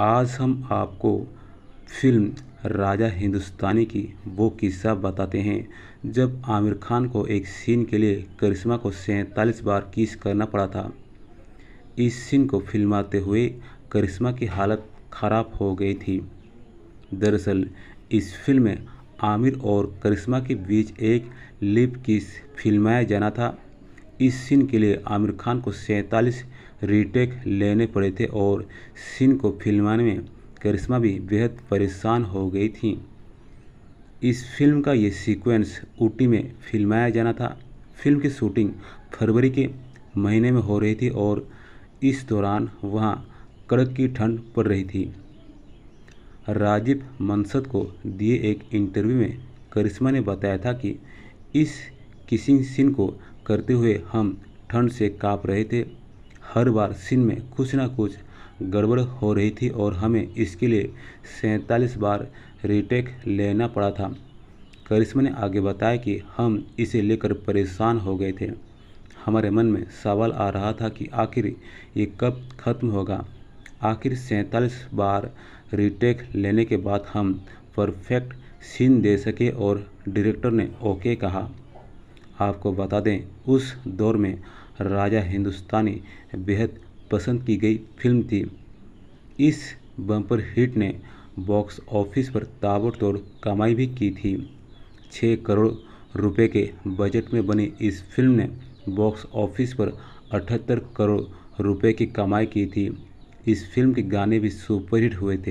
आज हम आपको फिल्म राजा हिंदुस्तानी की वो किस्सा बताते हैं जब आमिर खान को एक सीन के लिए करिश्मा को सैंतालीस बार किस करना पड़ा था इस सीन को फिल्माते हुए करिश्मा की हालत ख़राब हो गई थी दरअसल इस फिल्म में आमिर और करिश्मा के बीच एक लिप किस फिल्माया जाना था इस सीन के लिए आमिर खान को सैंतालीस रीटेक लेने पड़े थे और सीन को फिल्माने में करिश्मा भी बेहद परेशान हो गई थी इस फिल्म का ये सीक्वेंस ऊटी में फिल्माया जाना था फिल्म की शूटिंग फरवरी के महीने में हो रही थी और इस दौरान वहाँ कड़क की ठंड पड़ रही थी राजीव मनसद को दिए एक इंटरव्यू में करिश्मा ने बताया था कि इस किसिंग सीन को करते हुए हम ठंड से काँप रहे थे हर बार सीन में कुछ ना कुछ गड़बड़ हो रही थी और हमें इसके लिए सैंतालीस बार रिटेक लेना पड़ा था करिश्मा ने आगे बताया कि हम इसे लेकर परेशान हो गए थे हमारे मन में सवाल आ रहा था कि आखिर ये कब खत्म होगा आखिर सैंतालीस बार रिटेक लेने के बाद हम परफेक्ट सीन दे सके और डायरेक्टर ने ओके कहा आपको बता दें उस दौर में राजा हिंदुस्तानी बेहद पसंद की गई फिल्म थी इस बम्पर हिट ने बॉक्स ऑफिस पर ताबड़तोड़ कमाई भी की थी छः करोड़ रुपए के बजट में बनी इस फिल्म ने बॉक्स ऑफिस पर अठहत्तर करोड़ रुपए की कमाई की थी इस फिल्म के गाने भी सुपरहिट हुए थे